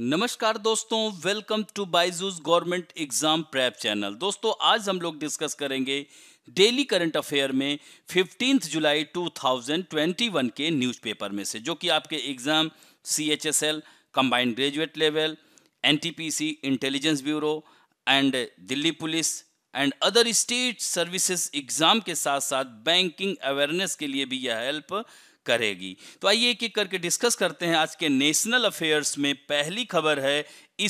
नमस्कार दोस्तों welcome to Byju's government exam prep channel दोस्तों आज हम लोग डिस्कस करेंगे डेली करंट अफेयर में 15 जुलाई 2021 के न्यूज़पेपर में से जो कि आपके exam C H S L combined graduate level N T P C intelligence bureau and Delhi police and other state services exam के साथ साथ बैंकिंग अवेयरनेस के लिए भी यह हेल्प करेगी तो आइए एक एक करके डिस्कस करते हैं आज के नेशनल अफेयर्स में पहली खबर है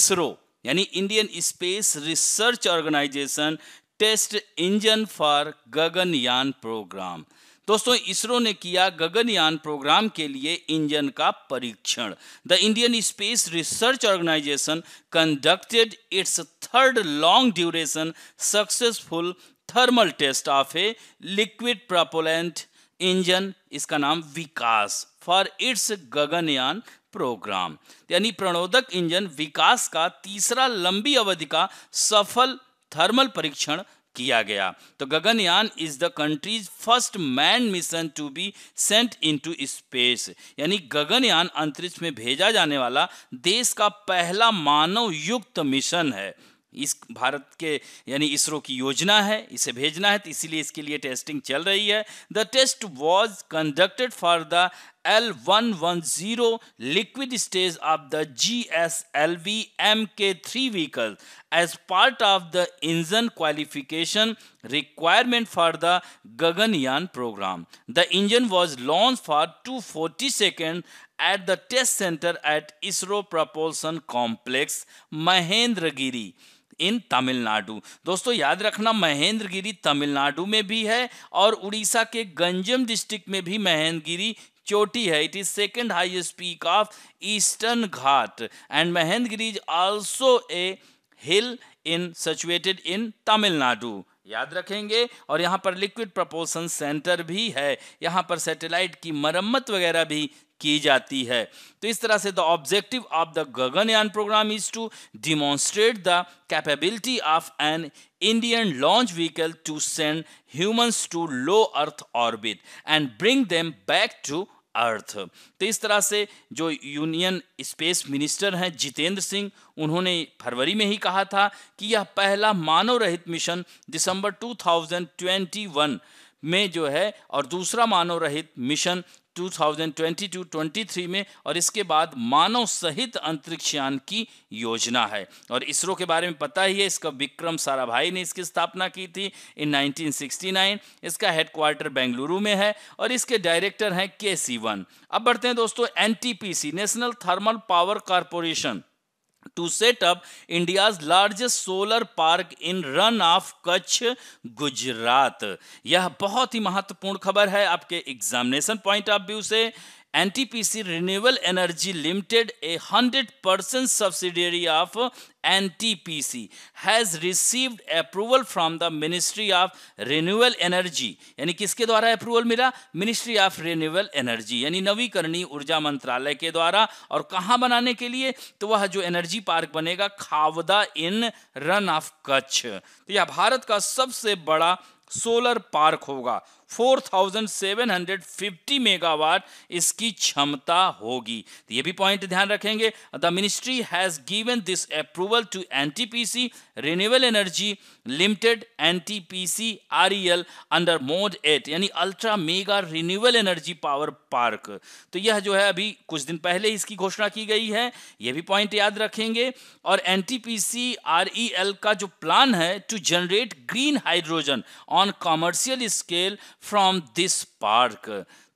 इसरो यानी Indian space research organisation test engine for Gaganyaan programme दोस्तों इसरो ने किया गगनयान प्रोग्राम के लिए इंजन का परीक्षण the Indian space research organisation conducted its third long duration successful thermal test of a liquid propellant engine इसका नाम Vikas for its Gaganyaan programme यानी प्रणोदक इंजन विकास का तीसरा लंबी अवधि का सफल थर्मल परीक्षण किया गया तो Gaganyaan is the country's first man mission to be sent into space यानी गगनयान अंतरिक्ष में भेजा जाने वाला देश का पहला मानव युक्त मिशन है इस भारत के यानी इसरो की योजना है इसे भेजना है तो इसीलिए इसके लिए टेस्टिंग चल रही है the test was conducted for the L one one zero liquid stage of the G S L V M K three vehicle as part of the engine qualification requirement for the Gaganyaan programme the engine was launch for two forty second at the test centre at ISRO Propulsion complex Mahendragiri in Tamil Nadu दोस्तों याद रखना महेंद्रगिरी तमिलनाडु में भी है और उड़ीसा के Ganjam district में भी महेंद्रगिरी चोटी है it is second highest peak of eastern Ghat and Mahendragiri is also a hill in situated in Tamil Nadu याद रखेंगे और यहाँ पर लिक्विड प्रपोशन सेंटर भी है यहाँ पर सैटेलाइट की मरम्मत वगैरह भी की जाती है तो इस तरह से the objective of the Gaganyaan programme is to demonstrate the capability of an Indian launch vehicle to send humans to low earth orbit and bring them back to earth तो इस तरह से जो यूनियन स्पेस मिनिस्टर हैं जितेंद्र सिंह उन्होंने फरवरी में ही कहा था कि यह पहला मानव रहित मिशन दिसंबर 2021 में जो है और दूसरा मानव रहित मिशन 2022-23 में और इसके बाद मानव सहित अंतरिक्षयान की योजना है और इसरो के बारे में पता ही है इसका विक्रम साराभाई ने इसकी स्थापना की थी इन 1969 इसका हेडक्वार्टर बेंगलुरु में है और इसके डायरेक्टर हैं के सी वन अब बढ़ते हैं दोस्तों NTPC national thermal power corporation to set up India largest solar park in Rann of Kutch Gujarat यह बहुत ही महत्वपूर्ण खबर है आपके एग्जामिनेशन पॉइंट ऑफ व्यू से NTPC Renewable Energy Limited, a 100% subsidiary of NTPC, has received approval from the Ministry of Renewable Energy. यानी किसके द्वारा अप्रूवल मिला मिनिस्ट्री ऑफ रिन्यूएबल एनर्जी यानी नवीकरणीय ऊर्जा मंत्रालय के द्वारा और कहाँ बनाने के लिए तो वह जो एनर्जी पार्क बनेगा खावदा इन रन ऑफ कच्छ तो यह भारत का सबसे बड़ा सोलर पार्क होगा 4,750 मेगावाट इसकी क्षमता होगी तो ये भी पॉइंट ध्यान रखेंगे the ministry has given this approval to NTPC renewable energy limited NTPC REL under mode eight यानी ultra mega renewable energy power park तो यह जो है अभी कुछ दिन पहले इसकी घोषणा की गई है यह भी पॉइंट याद रखेंगे और एनटीपीसी आरईएल e का जो प्लान है to generate green hydrogen on commercial scale from this park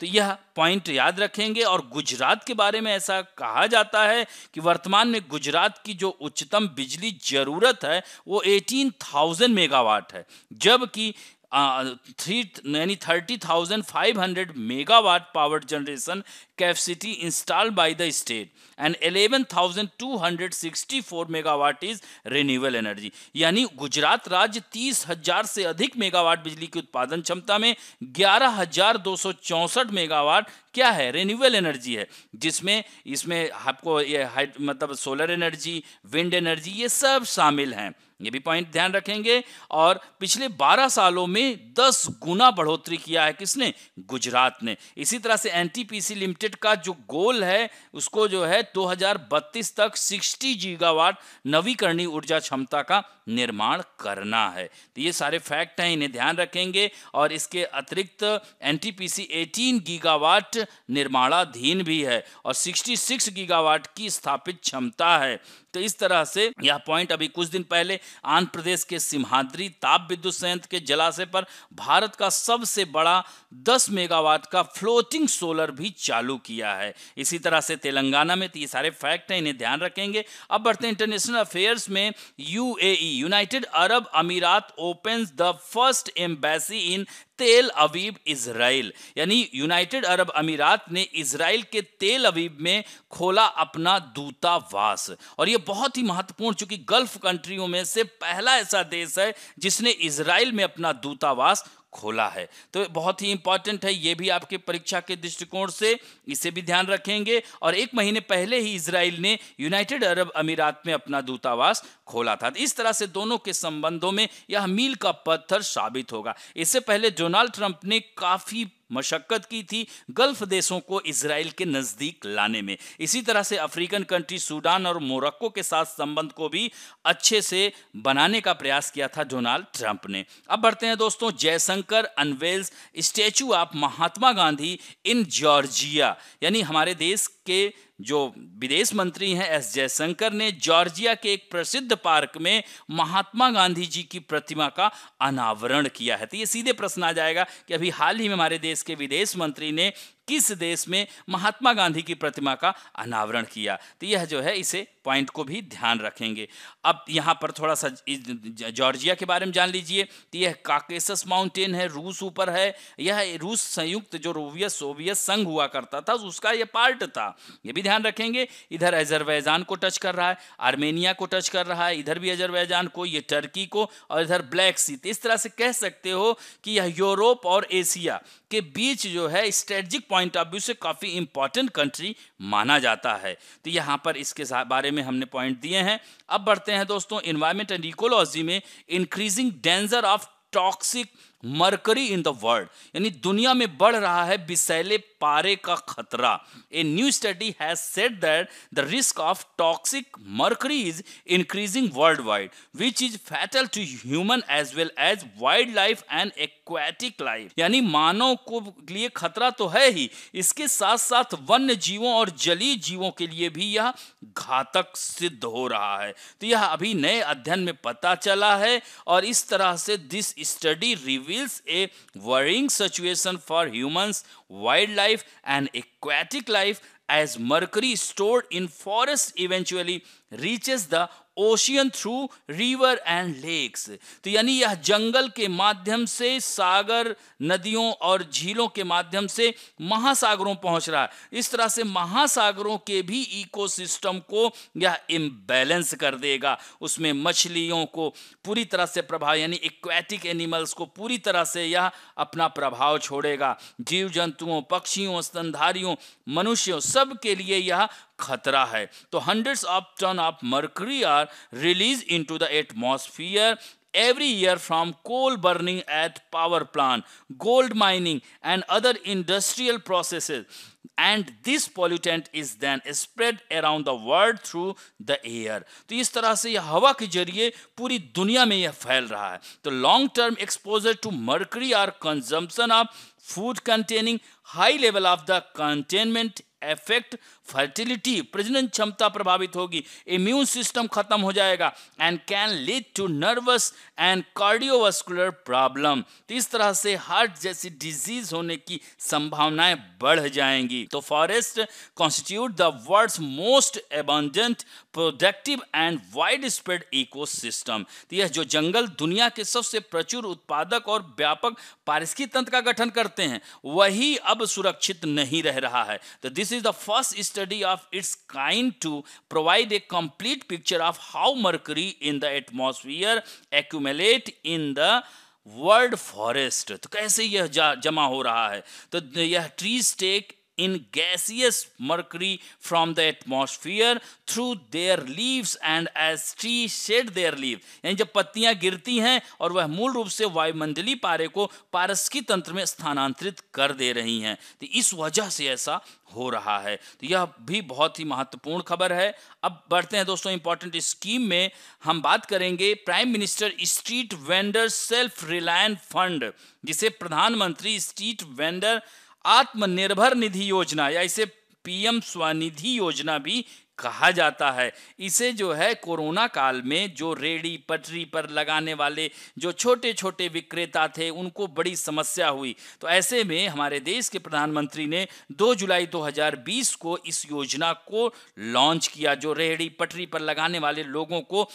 तो यह पॉइंट याद रखेंगे और गुजरात के बारे में ऐसा कहा जाता है कि वर्तमान में गुजरात की जो उच्चतम बिजली जरूरत है वो 18,000 मेगावाट है जबकि थ्री यानी thirty thousand five hundred megawatt power generation capacity install by the state and eleven thousand two hundred sixty four megawatt is renewable energy यानी गुजरात राज्य तीस हजार से अधिक मेगावाट बिजली की उत्पादन क्षमता में ग्यारह हजार दो सौ चौंसठ मेगावाट क्या है रिन्यूएबल एनर्जी है जिसमें इसमें आपको ये मतलब सोलर एनर्जी विंड एनर्जी ये सब शामिल हैं ये भी पॉइंट ध्यान रखेंगे और पिछले 12 सालों में 10 गुना बढ़ोतरी किया है किसने गुजरात ने इसी तरह से एनटीपीसी लिमिटेड का जो गोल है उसको जो है 2032 तक 60 जीगावाट नवीकरणीय ऊर्जा क्षमता का निर्माण करना है तो ये सारे फैक्ट हैं इन्हें ध्यान रखेंगे और इसके अतिरिक्त N T P C eighteen gigawatt निर्माणाधीन भी है और 66 गीगावाट की स्थापित क्षमता है तो इस तरह से यह पॉइंट अभी कुछ दिन पहले आंध्र प्रदेश के सिम्हाद्री ताप विद्युत संयंत्र के जलाशय पर भारत का सबसे बड़ा 10 मेगावाट का फ्लोटिंग सोलर भी चालू किया है इसी तरह से तेलंगाना में तो ये सारे फैक्ट हैं इन्हें ध्यान रखेंगे अब बढ़ते हैं इंटरनेशनल अफेयर्स में UAE united Arab emirates open the first embassy in Tel Aviv Israel यानी यूनाइटेड अरब अमीरात ने इसराइल के तेल अवीब में खोला अपना दूतावास और यह बहुत ही महत्वपूर्ण चूंकि गल्फ कंट्रियों में से पहला ऐसा देश है जिसने इसराइल में अपना दूतावास खोला है तो बहुत ही इंपॉर्टेंट है ये भी आपके परीक्षा के दृष्टिकोण से इसे भी ध्यान रखेंगे और एक महीने पहले ही इसराइल ने यूनाइटेड अरब अमीरात में अपना दूतावास खोला था तो इस तरह से दोनों के संबंधों में यह मील का पत्थर साबित होगा इससे पहले डोनाल्ड ट्रंप ने काफी मशक्क़त की थी गल्फ देशों को इसराइल के नज़दीक लाने में इसी तरह से अफ्रीकन कंट्री सूडान और मोरक्को के साथ संबंध को भी अच्छे से बनाने का प्रयास किया था डोनाल्ड ट्रंप ने अब बढ़ते हैं दोस्तों Jaishankar unveils statue of Mahatma Gandhi in Georgia यानी हमारे देश के जो विदेश मंत्री हैं एस जयशंकर ने जॉर्जिया के एक प्रसिद्ध पार्क में महात्मा गांधी जी की प्रतिमा का अनावरण किया है तो ये सीधे प्रश्न आ जाएगा कि अभी हाल ही में हमारे देश के विदेश मंत्री ने किस देश में महात्मा गांधी की प्रतिमा का अनावरण किया तो यह जो है इसे पॉइंट को भी ध्यान रखेंगे अब यहाँ पर थोड़ा सा जॉर्जिया के बारे में जान लीजिए तो यह काकेसस माउंटेन है रूस ऊपर है यह रूस संयुक्त जो रोवियत सोवियत संघ हुआ करता था उसका यह पार्ट था यह भी ध्यान रखेंगे इधर अजरबैजान को टच कर रहा है आर्मेनिया को टच कर रहा है इधर भी अजरबैजान को ये टर्की को और इधर ब्लैक सी तो इस तरह से कह सकते हो कि यह यूरोप और एशिया के बीच जो है strategic point point of view से काफ़ी इंपॉर्टेंट कंट्री माना जाता है तो यहाँ पर इसके बारे में हमने पॉइंट दिए हैं अब बढ़ते हैं दोस्तों इन्वायरमेंट एंड इकोलॉजी में increasing danger of toxic mercury in the world यानी दुनिया में बढ़ रहा है बिसैले पारे का खतरा a new study has said that the risk of toxic mercury is increasing worldwide which is fatal to human as well as wildlife and aquatic life यानी मानव को लिए खतरा तो है ही इसके साथ साथ वन्य जीवों और जलीय जीवों के लिए भी यह घातक सिद्ध हो रहा है तो यह अभी नए अध्ययन में पता चला है और इस तरह से this study review reveals a worrying situation for humans, wildlife and aquatic life as mercury stored in forests eventually reaches the ocean through river and lakes तो यानी यह जंगल के माध्यम से सागर नदियों और झीलों के माध्यम से महासागरों पहुंच रहा है इस तरह से महासागरों के भी इकोसिस्टम को यह इम्बैलेंस कर देगा उसमें मछलियों को पूरी तरह से प्रभाव यानी इक्वेटिक एनिमल्स को पूरी तरह से यह अपना प्रभाव छोड़ेगा जीव जंतुओं पक्षियों स्तनधारियों मनुष्यों सब के लिए यह खतरा है तो hundreds of ton of mercury are release into the atmosphere every year from coal burning at power plant gold mining and other industrial processes and this pollutant is then spread around the world through the air तो इस तरह से यह हवा के जरिए पूरी दुनिया में यह फैल रहा है तो long term exposure to mercury or consumption of food containing high level of the containment Effect. Fertility प्रजनन क्षमता प्रभावित होगी इम्यून सिस्टम खत्म हो जाएगा and can lead to nervous and cardiovascular problem तो इस तरह से हार्ट जैसी डिजीज होने की संभावनाएं बढ़ जाएंगी तो forest constitute the world most abundant productive and wide spread eco तो यह जो जंगल दुनिया के सबसे प्रचुर उत्पादक और व्यापक पारिस्थितिक तंत्र का गठन करते हैं वही अब सुरक्षित नहीं रह रहा है तो this is the first study of its kind to provide a complete picture of how mercury in the atmosphere accumulate in the world forest तो कैसे यह जमा हो रहा है तो यह trees take in gaseous mercury from the atmosphere through their leaves and as tree shed their leaves यानी जब पत्तियां गिरती हैं और वह मूल रूप से वायुमंडली पारे को पारस्की तंत्र में स्थानांतरित कर दे रही हैं तो इस वजह से ऐसा हो रहा है तो यह भी बहुत ही महत्वपूर्ण खबर है अब बढ़ते हैं दोस्तों इंपॉर्टेंट स्कीम में हम बात करेंगे prime minister street vendor self reliance fund जिसे प्रधानमंत्री स्ट्रीट वेंडर आत्मनिर्भर निधि योजना या इसे पीएम स्वनिधि योजना भी कहा जाता है इसे जो है कोरोना काल में जो रेडी पटरी पर लगाने वाले जो छोटे छोटे विक्रेता थे उनको बड़ी समस्या हुई तो ऐसे में हमारे देश के प्रधानमंत्री ने 2 जुलाई 2020 को इस योजना को लॉन्च किया जो रेहड़ी पटरी पर लगाने वाले लोगों को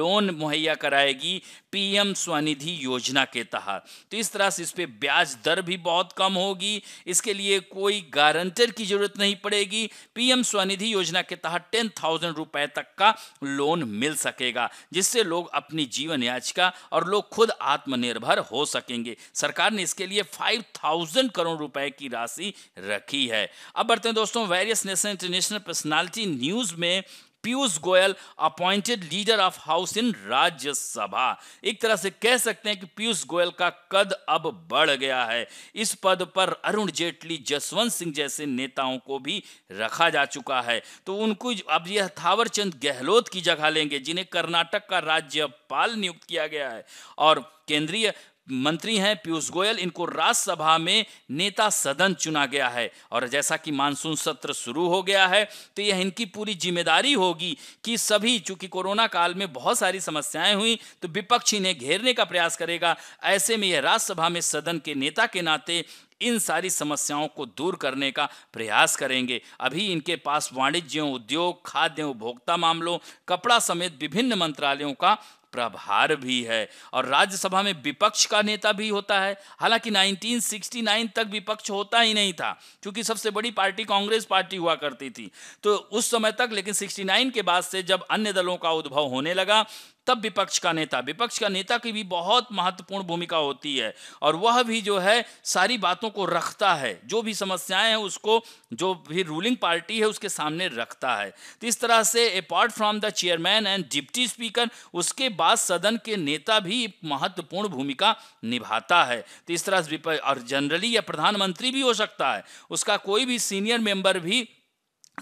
लोन मुहैया कराएगी पीएम स्वनिधि योजना के तहत तो इस तरह से इस पर ब्याज दर भी बहुत कम होगी इसके लिए कोई गारंटर की जरूरत नहीं पड़ेगी पीएम स्वनिधि योजना के तहत टेन थाउजेंड रुपए तक का लोन मिल सकेगा जिससे लोग अपनी जीवन याचिका और लोग खुद आत्मनिर्भर हो सकेंगे सरकार ने इसके लिए फाइव थाउजेंड करोड़ रुपए की राशि रखी है अब बढ़ते हैं दोस्तों various national international personality news में Piyush Goyal appointed leader of house in Rajya Sabha एक तरह से कह सकते हैं कि पीयूष गोयल का कद अब बढ़ गया है इस पद पर अरुण जेटली जसवंत सिंह जैसे नेताओं को भी रखा जा चुका है तो उनको अब यह थावरचंद गहलोत की जगह लेंगे जिन्हें कर्नाटक का राज्यपाल नियुक्त किया गया है और केंद्रीय मंत्री हैं पीयूष गोयल इनको राज्यसभा में नेता सदन चुना गया है और जैसा कि मानसून सत्र शुरू हो गया है तो यह इनकी पूरी जिम्मेदारी होगी कि सभी चूंकि कोरोना काल में बहुत सारी समस्याएं हुई तो विपक्ष इन्हें घेरने का प्रयास करेगा ऐसे में यह राज्यसभा में सदन के नेता के नाते इन सारी समस्याओं को दूर करने का प्रयास करेंगे अभी इनके पास वाणिज्य उद्योग खाद्य उपभोक्ता मामलों कपड़ा समेत विभिन्न मंत्रालयों का प्रभार भी है और राज्यसभा में विपक्ष का नेता भी होता है हालांकि 1969 तक विपक्ष होता ही नहीं था क्योंकि सबसे बड़ी पार्टी कांग्रेस पार्टी हुआ करती थी तो उस समय तक लेकिन 69 के बाद से जब अन्य दलों का उद्भव होने लगा तब विपक्ष का नेता विपक्ष का नेता की भी बहुत महत्वपूर्ण भूमिका होती है और वह भी जो है सारी बातों को रखता है जो भी समस्याएं हैं उसको जो भी रूलिंग पार्टी है उसके सामने रखता है तो इस तरह से apart from the chairman and deputy speaker उसके बाद सदन के नेता भी महत्वपूर्ण भूमिका निभाता है तो इस तरह से और जनरली या प्रधानमंत्री भी हो सकता है उसका कोई भी सीनियर मेंबर भी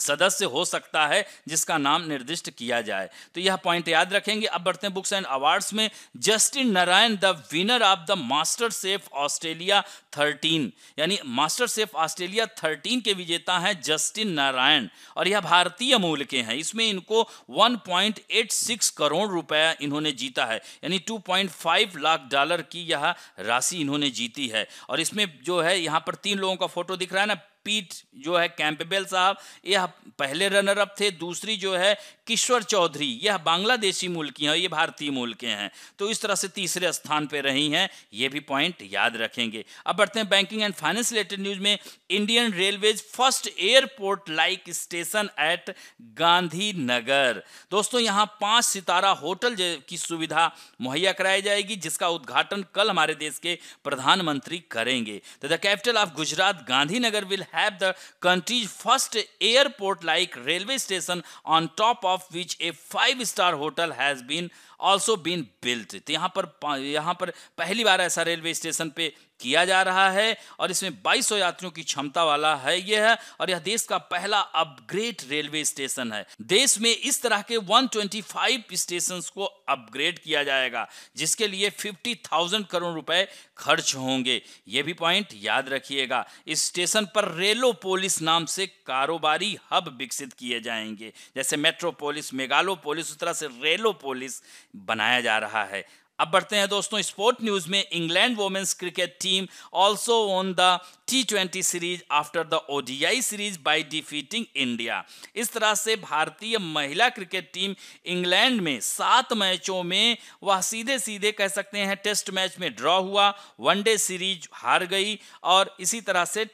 सदस्य हो सकता है जिसका नाम निर्दिष्ट किया जाए तो यह पॉइंट याद रखेंगे अब बढ़ते हैं बुक्स एंड अवार्ड्स में Justin Narayan the winner of the master chef Australia 13 यानी मास्टर सेफ ऑस्ट्रेलिया 13 के विजेता हैं जस्टिन नारायण और यह भारतीय मूल के हैं इसमें इनको 1.86 करोड़ रुपया इन्होंने जीता है यानी 2.5 लाख डॉलर की यह राशि इन्होंने जीती है और इसमें जो है यहाँ पर तीन लोगों का फोटो दिख रहा है ना पीट जो है कैंपबेल साहब यह पहले रनर अप थे दूसरी जो है किशोर चौधरी यह बांग्लादेशी मूल की हैं ये भारतीय मूल के हैं तो इस तरह से तीसरे स्थान पर रही हैं ये भी पॉइंट याद रखेंगे अब बढ़ते हैं banking and finance related news में Indian railways first airport like station at Gandhinagar दोस्तों यहाँ पांच सितारा होटल की सुविधा मुहैया कराई जाएगी जिसका उद्घाटन कल हमारे देश के प्रधानमंत्री करेंगे तो the capital of Gujarat Gandhinagar will have the country's first airport like railway station on top of of which a five star hotel has been also been built यहां पर यहां पर पहली बार ऐसा रेलवे स्टेशन पे किया जा रहा है और इसमें 2200 यात्रियों की क्षमता वाला है यह है और यह देश का पहला अपग्रेड रेलवे स्टेशन है देश में इस तरह के 125 स्टेशन को अपग्रेड किया जाएगा जिसके लिए 50,000 करोड़ रुपए खर्च होंगे यह भी पॉइंट याद रखिएगा इस स्टेशन पर रेलोपोलिस नाम से कारोबारी हब विकसित किए जाएंगे जैसे मेट्रोपोलिस मेगालोपोलिस उस तरह से रेलोपोलिस बनाया जा रहा है अब बढ़ते हैं दोस्तों स्पोर्ट न्यूज में England women's cricket team also won the T twenty series after the ODI series by defeating India इस तरह से भारतीय महिला क्रिकेट टीम इंग्लैंड में सात मैचों में वह सीधे सीधे कह सकते हैं टेस्ट मैच में ड्रॉ हुआ वनडे सीरीज हार गई और इसी तरह से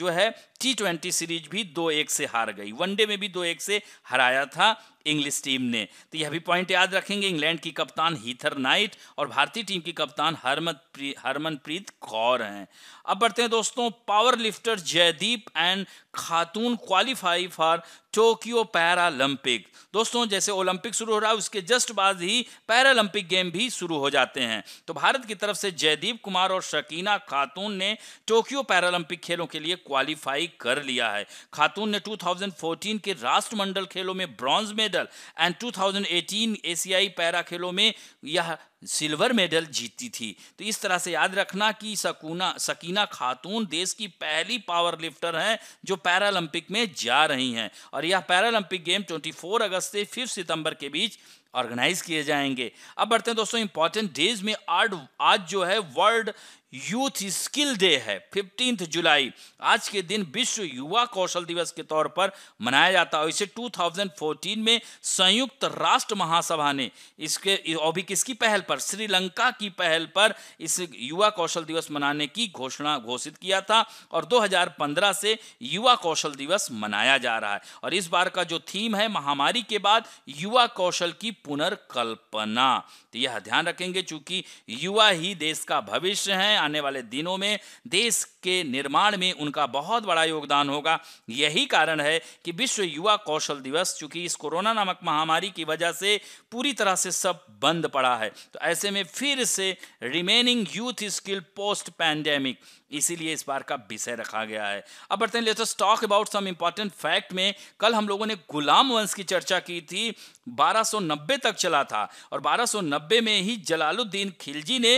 जो है टी ट्वेंटी सीरीज भी दो एक से हार गई वनडे में भी दो एक से हराया था इंग्लिश टीम ने तो यह भी पॉइंट याद रखेंगे इंग्लैंड की कप्तान हीथर नाइट और भारतीय टीम की कप्तान हरमत हरमनप्रीत कौर हैं अब बढ़ते हैं दोस्तों power lifter Jaydeep and Khatun qualify for Tokyo Paralympic दोस्तों जैसे ओलंपिक शुरू हो रहा है उसके जस्ट बाद ही पैरालंपिक गेम भी शुरू हो जाते हैं तो भारत की तरफ से जयदीप कुमार और शकीना खातून ने टोक्यो पैरालंपिक खेलों के लिए क्वालिफाई कर लिया है खातून ने 2014 के राष्ट्रमंडल खेलों में ब्रॉन्ज में मेडल एंड 2018 एशियाई पैरा खेलों में यह सिल्वर मेडल जीतती थी तो इस तरह से याद रखना कि सकूना सकीना खातून देश की पहली पावर लिफ्टर हैं जो पैरालंपिक में जा रही हैं और यह पैरालंपिक गेम 24 अगस्त से 5 सितंबर के बीच ऑर्गेनाइज किए जाएंगे अब बढ़ते हैं दोस्तों इंपॉर्टेंट डेज में आर्ड आज जो है वर्ल्ड यूथ स्किल डे है फिफ्टीन जुलाई आज के दिन विश्व युवा कौशल दिवस के तौर पर मनाया जाता है इसे 2014 में संयुक्त राष्ट्र महासभा ने इसके अभी किसकी पहल पर श्रीलंका की पहल पर इस युवा कौशल दिवस मनाने की घोषणा घोषित किया था और 2015 से युवा कौशल दिवस मनाया जा रहा है और इस बार का जो थीम है महामारी के बाद युवा कौशल की पुनर्कल्पना तो यह ध्यान रखेंगे चूंकि युवा ही देश का भविष्य है आने वाले दिनों में देश के निर्माण में उनका बहुत बड़ा योगदान होगा यही कारण है कि विश्व युवा कौशल दिवस चूंकि इस कोरोना नामक महामारी की वजह से पूरी तरह से सब बंद पड़ा है तो ऐसे में फिर से reimagining youth skill post pandemic इसीलिए इस बार का विषय रखा गया है अब बढ़ते हैं latest talk about some important fact में कल हम लोगों ने गुलाम वंश की चर्चा की थी 1290 तक चला था और 1290 में ही जलालुद्दीन खिलजी ने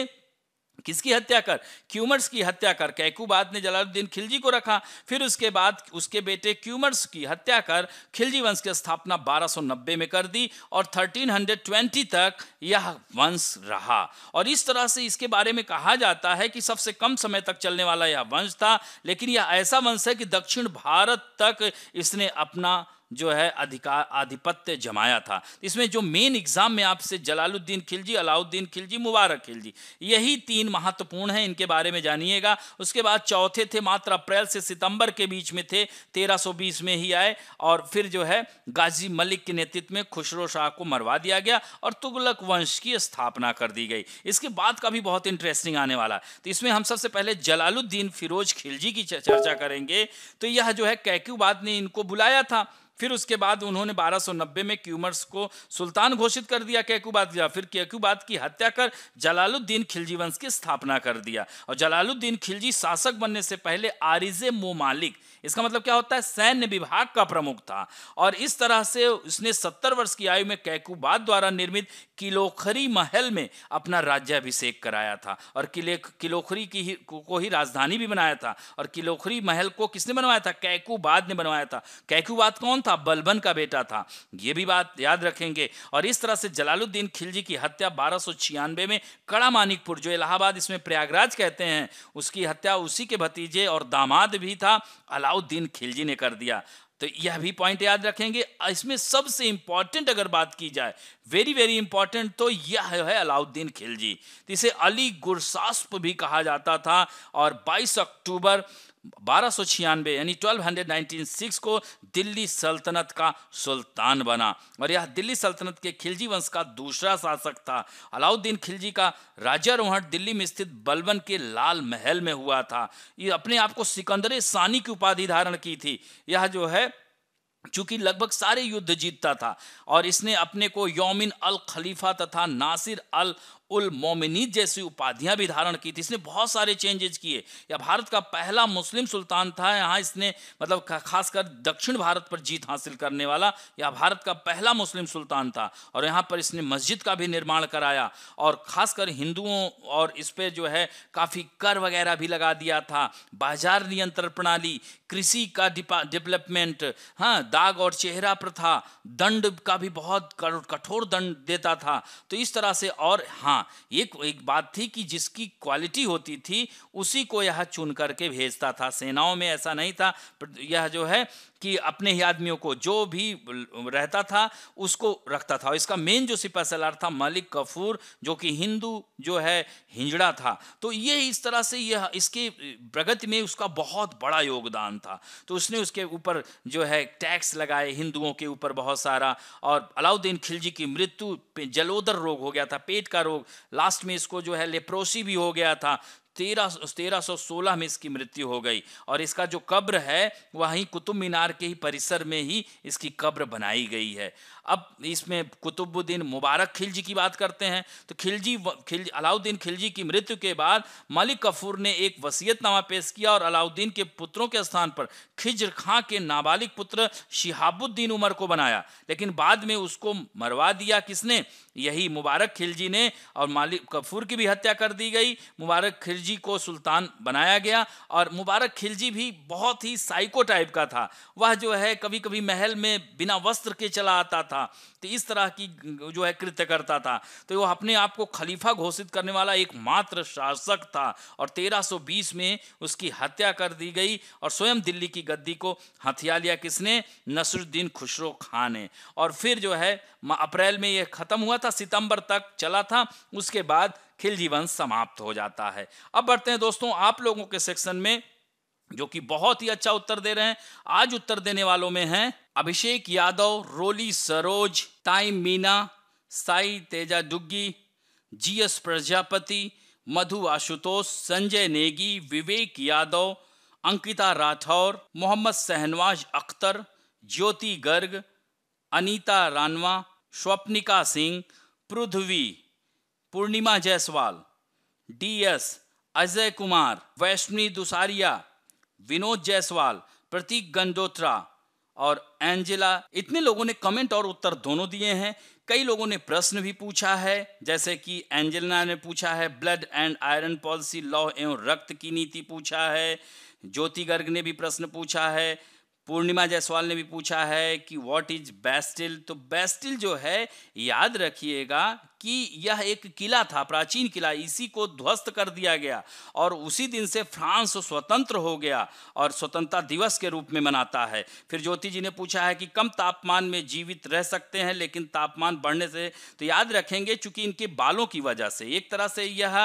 किसकी हत्या कर क्यूमर्स की हत्या कर कैकूबाद ने जलालुद्दीन खिलजी को रखा फिर उसके बाद उसके बेटे क्यूमर्स की हत्या कर खिलजी वंश की स्थापना 1290 में कर दी और 1320 तक यह वंश रहा और इस तरह से इसके बारे में कहा जाता है कि सबसे कम समय तक चलने वाला यह वंश था लेकिन यह ऐसा वंश है कि दक्षिण भारत तक इसने अपना जो है अधिकार आधिपत्य जमाया था इसमें जो मेन एग्जाम में आपसे जलालुद्दीन खिलजी अलाउद्दीन खिलजी मुबारक खिलजी यही तीन महत्वपूर्ण हैं इनके बारे में जानिएगा उसके बाद चौथे थे मात्र अप्रैल से सितंबर के बीच में थे 1320 में ही आए और फिर जो है गाजी मलिक के नेतृत्व में खुशरो शाह को मरवा दिया गया और तुगलक वंश की स्थापना कर दी गई इसके बाद का भी बहुत इंटरेस्टिंग आने वाला तो इसमें हम सबसे पहले जलालुद्दीन फिरोज खिलजी की चर्चा करेंगे तो यह जो है कैक्यूबाद ने इनको बुलाया था फिर उसके बाद उन्होंने 1290 में क्यूमर्स को सुल्तान घोषित कर दिया कैकुबाद का फिर कैकुबाद की हत्या कर जलालुद्दीन खिलजी वंश की स्थापना कर दिया और जलालुद्दीन खिलजी शासक बनने से पहले आरिज मोमालिक इसका मतलब क्या होता है सैन्य विभाग का प्रमुख था और इस तरह से उसने सत्तर वर्ष की आयु में कैकुबाद द्वारा निर्मित किलोखरी महल में अपना राज्याभिषेक कराया था और किले किलोखरी की ही, को ही राजधानी भी बनाया था और किलोखरी महल को किसने बनवाया था कैकुबाद ने बनवाया था कैकुबाद कौन था बलबन का बेटा था ये भी बात याद रखेंगे और इस तरह से जलालुद्दीन खिलजी की हत्या बारह में कड़ा मानिकपुर जो इलाहाबाद इसमें प्रयागराज कहते हैं उसकी हत्या उसी के भतीजे और दामाद भी था अलाउद्दीन खिलजी ने कर दिया तो यह भी पॉइंट याद रखेंगे इसमें सबसे इंपॉर्टेंट अगर बात की जाए वेरी वेरी इंपॉर्टेंट तो यह है अलाउद्दीन खिलजी इसे अली गुरसास्प भी कहा जाता था और 22 अक्टूबर बारह सौ छियानवे यानी ट्वेल्व हंड्रेड नाइनटीन सिक्स को दिल्ली सल्तनत का सुल्तान बना और यह दिल्ली सल्तनत के खिलजी वंश का दूसरा शासक था अलाउद्दीन खिलजी का राज्यारोहण दिल्ली में स्थित बलबन के लाल महल में हुआ था ये अपने आप को सिकंदर सानी की उपाधि धारण की थी यह जो है चूंकि लगभग सारे युद्ध जीतता था और इसने अपने को यौमिन अल खलीफा तथा नासिर अल उल मोमिनी जैसी उपाधियां भी धारण की थी इसने बहुत सारे चेंजेस किए यह भारत का पहला मुस्लिम सुल्तान था यहाँ इसने मतलब खासकर दक्षिण भारत पर जीत हासिल करने वाला यह भारत का पहला मुस्लिम सुल्तान था और यहाँ पर इसने मस्जिद का भी निर्माण कराया और खासकर हिंदुओं और इस पर जो है काफ़ी कर वगैरह भी लगा दिया था बाजार नियंत्रण प्रणाली कृषि का डेवलपमेंट हाँ दाग और चेहरा प्रथा दंड का भी बहुत कठोर दंड देता था तो इस तरह से और हाँ हाँ एक एक बात थी कि जिसकी क्वालिटी होती थी उसी को यह चुन करके भेजता था सेनाओं में ऐसा नहीं था यह जो है कि अपने ही आदमियों को जो भी रहता था उसको रखता था और इसका मेन जो सिपा सलार था मालिक कफूर जो कि हिंदू जो है हिंजड़ा था तो ये इस तरह से यह इसके प्रगति में उसका बहुत बड़ा योगदान था तो उसने उसके ऊपर जो है टैक्स लगाए हिंदुओं के ऊपर बहुत सारा और अलाउद्दीन खिलजी की मृत्यु जलोदर रोग हो गया था पेट का रोग लास्ट में इसको जो है लेप्रोसी भी हो गया था तेरह तेरह सौ सोलह में इसकी मृत्यु हो गई और इसका जो कब्र है वहीं कुतुब मीनार के ही परिसर में ही इसकी कब्र बनाई गई है अब इसमें कुतुबुद्दीन मुबारक खिलजी की बात करते हैं तो खिलजी खिल अलाउद्दीन खिलजी की मृत्यु के बाद मलिक कफूर ने एक वसीयतनामा पेश किया और अलाउद्दीन के पुत्रों के स्थान पर खिजर खां के नाबालिग पुत्र शिहाबुद्दीन उमर को बनाया लेकिन बाद में उसको मरवा दिया किसने यही मुबारक खिलजी ने और मालिक कफूर की भी हत्या कर दी गई मुबारक खिलजी को सुल्तान बनाया गया और मुबारक खिलजी भी बहुत ही साइको टाइप का था वह जो है कभी कभी महल में बिना वस्त्र के चला आता था था तो इस तरह की जो है कृत्य करता था तो वो अपने आप को खलीफा घोषित करने वाला एकमात्र शासक था और 1320 में उसकी हत्या कर दी गई और स्वयं दिल्ली की गद्दी को हथिया लिया किसने नसरुद्दीन खुशरो खान ने और फिर जो है अप्रैल में यह ख़त्म हुआ था सितंबर तक चला था उसके बाद खिलजी वंश समाप्त हो जाता है अब बढ़ते हैं दोस्तों आप लोगों के सेक्शन में जो कि बहुत ही अच्छा उत्तर दे रहे हैं आज उत्तर देने वालों में हैं अभिषेक Yadav Roli Saroj Tai Meena Sai Teja Duggi G S Prajapati Madhu Ashutosh Sanjay Negi Vivek Yadav Ankita Rathore Mohammad Shahnawaz Akhtar Jyoti Garg Anita Ranwa Swapnika Singh Prithvi Purnima Jaiswal D S Ajay Kumar Vaishnavi Dusariya Vinod Jaiswal Prateek Gandotra और एंजेला इतने लोगों ने कमेंट और उत्तर दोनों दिए हैं कई लोगों ने प्रश्न भी पूछा है जैसे कि एंजेलना ने पूछा है blood and iron policy law एवं रक्त की नीति पूछा है ज्योति गर्ग ने भी प्रश्न पूछा है पूर्णिमा जायसवाल ने भी पूछा है कि व्हाट इज बेस्टिल तो बेस्टिल जो है याद रखिएगा कि यह एक किला था प्राचीन किला इसी को ध्वस्त कर दिया गया और उसी दिन से फ्रांस स्वतंत्र हो गया और स्वतंत्रता दिवस के रूप में मनाता है फिर ज्योति जी ने पूछा है कि कम तापमान में जीवित रह सकते हैं लेकिन तापमान बढ़ने से तो याद रखेंगे चूंकि इनके बालों की वजह से एक तरह से यह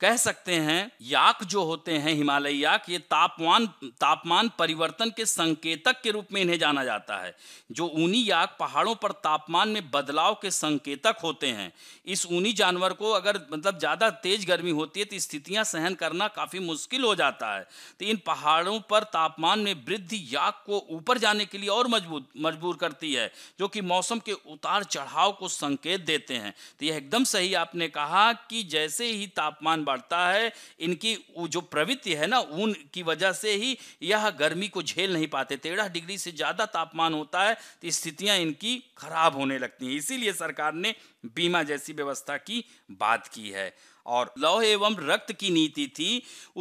कह सकते हैं याक जो होते हैं हिमालय याक ये तापमान तापमान परिवर्तन के संकेतक के रूप में इन्हें जाना जाता है जो ऊनी याक पहाड़ों पर तापमान में बदलाव के संकेतक होते हैं इस ऊनी जानवर को अगर मतलब ज़्यादा तेज गर्मी होती है तो स्थितियाँ सहन करना काफ़ी मुश्किल हो जाता है तो इन पहाड़ों पर तापमान में वृद्धि याक को ऊपर जाने के लिए और मजबूत मजबूर करती है जो कि मौसम के उतार चढ़ाव को संकेत देते हैं तो यह एकदम सही आपने कहा कि जैसे ही तापमान बढ़ता है इनकी जो प्रवृत्ति है ना ऊन की वजह से ही यह गर्मी को झेल नहीं पाते तेरह डिग्री से ज़्यादा तापमान होता है तो स्थितियाँ इनकी खराब होने लगती हैं इसीलिए सरकार ने बीमा जैसी व्यवस्था की बात की है और लौह एवं रक्त की नीति थी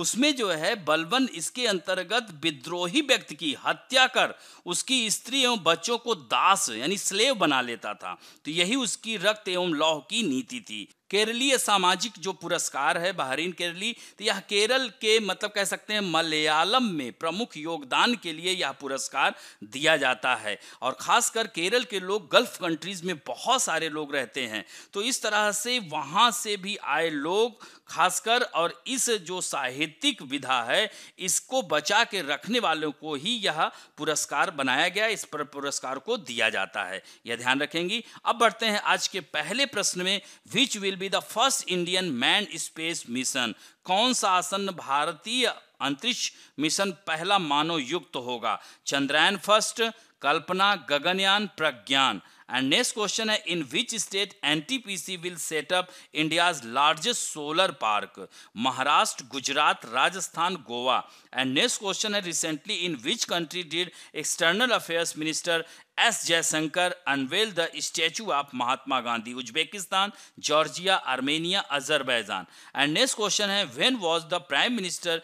उसमें जो है बलबन इसके अंतर्गत विद्रोही व्यक्ति की हत्या कर उसकी स्त्री एवं बच्चों को दास यानी स्लेव बना लेता था तो यही उसकी रक्त एवं लौह की नीति थी केरलीय सामाजिक जो पुरस्कार है बहरीन केरली तो यह केरल के मतलब कह सकते हैं मलयालम में प्रमुख योगदान के लिए यह पुरस्कार दिया जाता है और खासकर केरल के लोग गल्फ कंट्रीज में बहुत सारे लोग रहते हैं तो इस तरह से वहाँ से भी आए लोग खासकर और इस जो साहित्यिक विधा है इसको बचा के रखने वालों को ही यह पुरस्कार बनाया गया इस पर पुरस्कार को दिया जाता है यह ध्यान रखेंगी अब बढ़ते हैं आज के पहले प्रश्न में which will be the first Indian manned space mission. कौन सा आसन भारतीय अंतरिक्ष मिशन पहला मानव युक्त तो होगा Chandrayaan first Kalpana Gaganyaan Pragyan and next question है in which state NTPC will setup India largest solar park Maharashtra Gujarat Rajasthan Goa and next question है recently in which country did external affairs minister S Jaishankar unveil the statue of Mahatma Gandhi Uzbekistan Georgia Armenia Azerbaijan and next question है when was the prime minister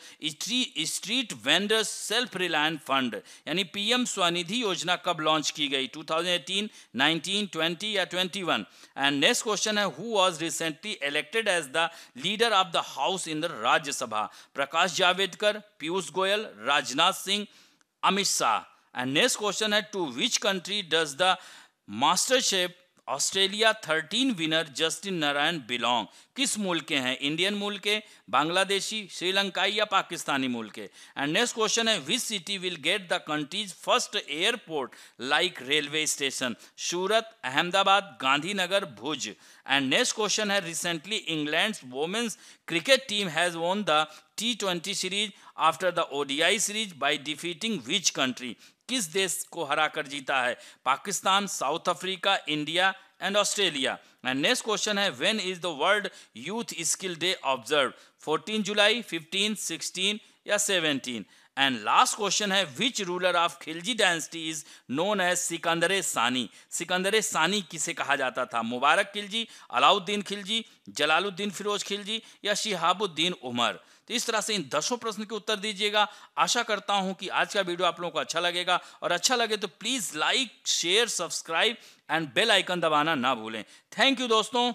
street vendors self reliance fund यानी PM Svanidhi Yojana कब launch की गई 2018 19 20 या 21 and next question है who was recently elected as the leader of the house in the Rajya Sabha Prakash Javadekar Piyush Goyal Rajnath Singh Amit Shah And next question है to which country does the master chef Australia 13 winner Justin Narayan belong किस मूल के हैं इंडियन मूल के बांग्लादेशी श्रीलंकाई या पाकिस्तानी मूल के एंड नेक्स्ट क्वेश्चन है which city will get the country's first airport like railway station Surat Ahmedabad Gandhinagar Bhuj and next question है recently England women's cricket team has won the T series after the ODI series by defeating which country किस देश को हराकर जीता है Pakistan South Africa India and Australia and next question है when is the world youth skill day observe 14 July 15 16 या 17 and last question है which ruler of Khilji dynasty is known as Sikandar Sani Sikandar सानी किसे कहा जाता था मुबारक खिलजी अलाउद्दीन खिलजी जलालुद्दीन फिरोज खिलजी या शिहाबुद्दीन उमर तो इस तरह से इन दसों प्रश्न के उत्तर दीजिएगा आशा करता हूं कि आज का वीडियो आप लोगों को अच्छा लगेगा और अच्छा लगे तो please like share subscribe and bell icon दबाना ना भूलें थैंक यू दोस्तों